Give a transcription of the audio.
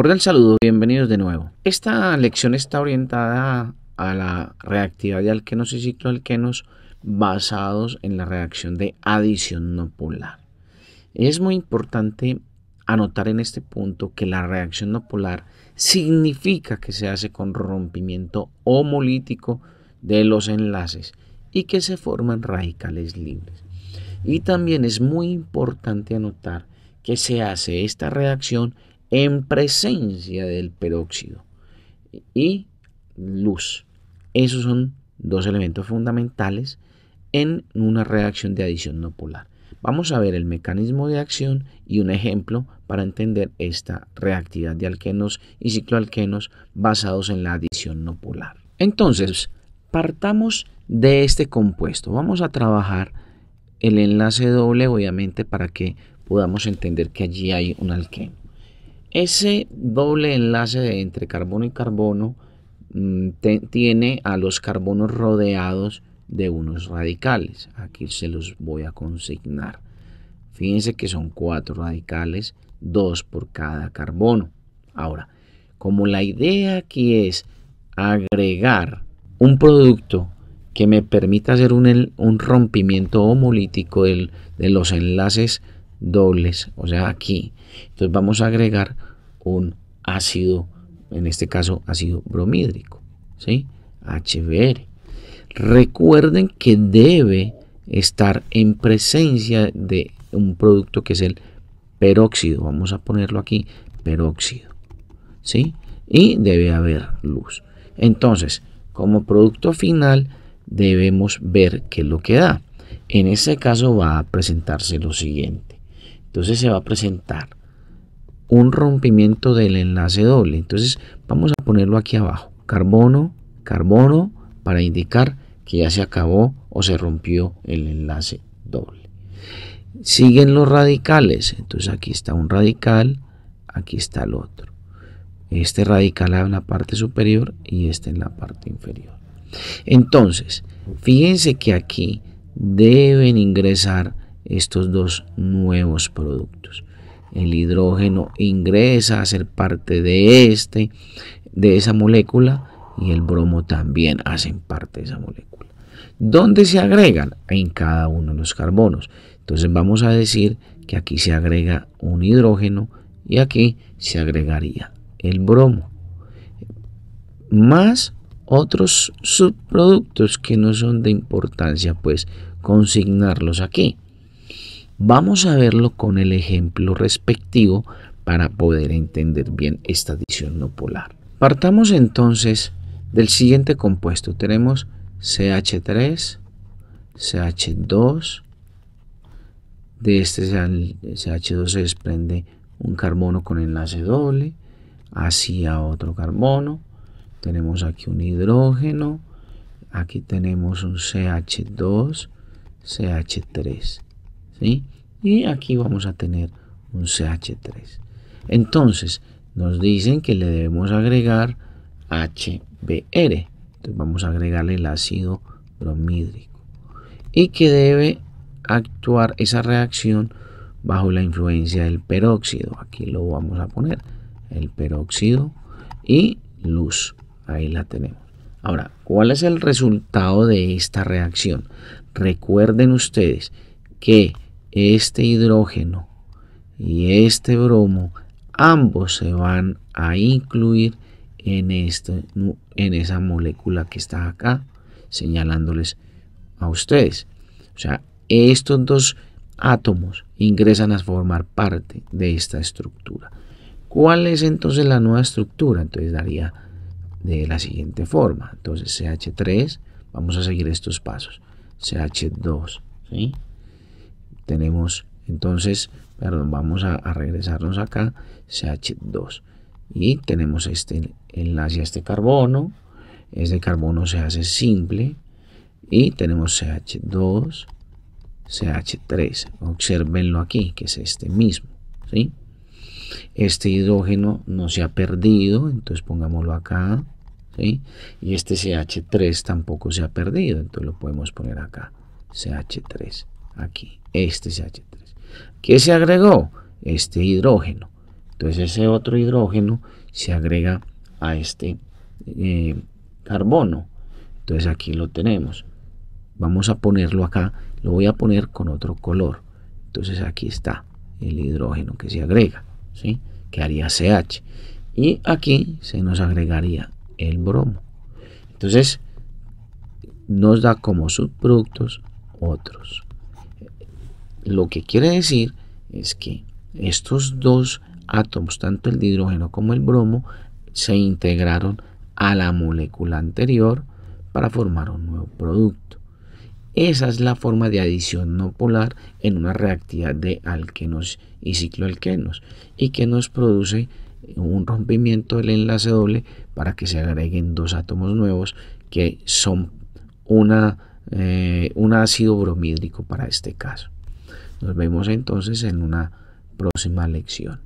Cordial saludo, bienvenidos de nuevo. Esta lección está orientada a la reactividad de alquenos y cicloalquenos basados en la reacción de adición no polar. Es muy importante anotar en este punto que la reacción no polar significa que se hace con rompimiento homolítico de los enlaces y que se forman radicales libres. Y también es muy importante anotar que se hace esta reacción en presencia del peróxido y luz. Esos son dos elementos fundamentales en una reacción de adición no polar. Vamos a ver el mecanismo de acción y un ejemplo para entender esta reactividad de alquenos y cicloalquenos basados en la adición no polar. Entonces, partamos de este compuesto. Vamos a trabajar el enlace doble, obviamente, para que podamos entender que allí hay un alqueno. Ese doble enlace entre carbono y carbono mm, tiene a los carbonos rodeados de unos radicales. Aquí se los voy a consignar. Fíjense que son cuatro radicales, dos por cada carbono. Ahora, como la idea aquí es agregar un producto que me permita hacer un, rompimiento homolítico de los enlaces dobles, o sea, aquí. Entonces vamos a agregar un ácido, en este caso ácido bromídrico, ¿sí? HBr. Recuerden que debe estar en presencia de un producto que es el peróxido, vamos a ponerlo aquí, peróxido, ¿sí? Y debe haber luz. Entonces, como producto final debemos ver qué es lo que da. En este caso va a presentarse lo siguiente. Entonces se va a presentar un rompimiento del enlace doble. Entonces vamos a ponerlo aquí abajo. Carbono, carbono, para indicar que ya se acabó o se rompió el enlace doble. Siguen los radicales. Entonces aquí está un radical, aquí está el otro. Este radical en la parte superior y este en la parte inferior. Entonces, fíjense que aquí deben ingresar estos dos nuevos productos. El hidrógeno ingresa a ser parte de este, de esa molécula, y el bromo también hacen parte de esa molécula. ¿Dónde se agregan? En cada uno de los carbonos. Entonces vamos a decir que aquí se agrega un hidrógeno y aquí se agregaría el bromo. Más otros subproductos que no son de importancia, pues consignarlos aquí. Vamos a verlo con el ejemplo respectivo para poder entender bien esta adición no polar. Partamos entonces del siguiente compuesto. Tenemos CH3, CH2, de este CH2 se desprende un carbono con enlace doble, hacia otro carbono, tenemos aquí un hidrógeno, aquí tenemos un CH2, CH3. Y aquí vamos a tener un CH3. Entonces, nos dicen que le debemos agregar HBr. Entonces vamos a agregarle el ácido bromídrico. Y que debe actuar esa reacción bajo la influencia del peróxido. Aquí lo vamos a poner. El peróxido y luz. Ahí la tenemos. Ahora, ¿cuál es el resultado de esta reacción? Recuerden ustedes que este hidrógeno y este bromo, ambos se van a incluir en, este, en esa molécula que está acá, señalándoles a ustedes. O sea, estos dos átomos ingresan a formar parte de esta estructura. ¿Cuál es entonces la nueva estructura? Entonces daría de la siguiente forma. Entonces CH3, vamos a seguir estos pasos. CH2, ¿sí? tenemos entonces, perdón, vamos a, regresarnos acá, CH2. Y tenemos este enlace a este carbono, este carbono se hace simple y tenemos CH2, CH3. Observenlo aquí, que es este mismo. Este hidrógeno no se ha perdido, entonces pongámoslo acá. Y este CH3 tampoco se ha perdido, entonces lo podemos poner acá, CH3 aquí, este CH3. ¿Qué se agregó? Este hidrógeno. Entonces ese otro hidrógeno se agrega a este eh, carbono. Entonces aquí lo tenemos. Vamos a ponerlo acá, lo voy a poner con otro color. Entonces aquí está el hidrógeno que se agrega, ¿sí? Que haría CH. Y aquí se nos agregaría el bromo. Entonces nos da como subproductos otros. Lo que quiere decir es que estos dos átomos, tanto el hidrógeno como el bromo, se integraron a la molécula anterior para formar un nuevo producto. Esa es la forma de adición no polar en una reactividad de alquenos y cicloalquenos y que nos produce un rompimiento del enlace doble para que se agreguen dos átomos nuevos que son eh, un ácido bromídrico para este caso. Nos vemos entonces en una próxima lección.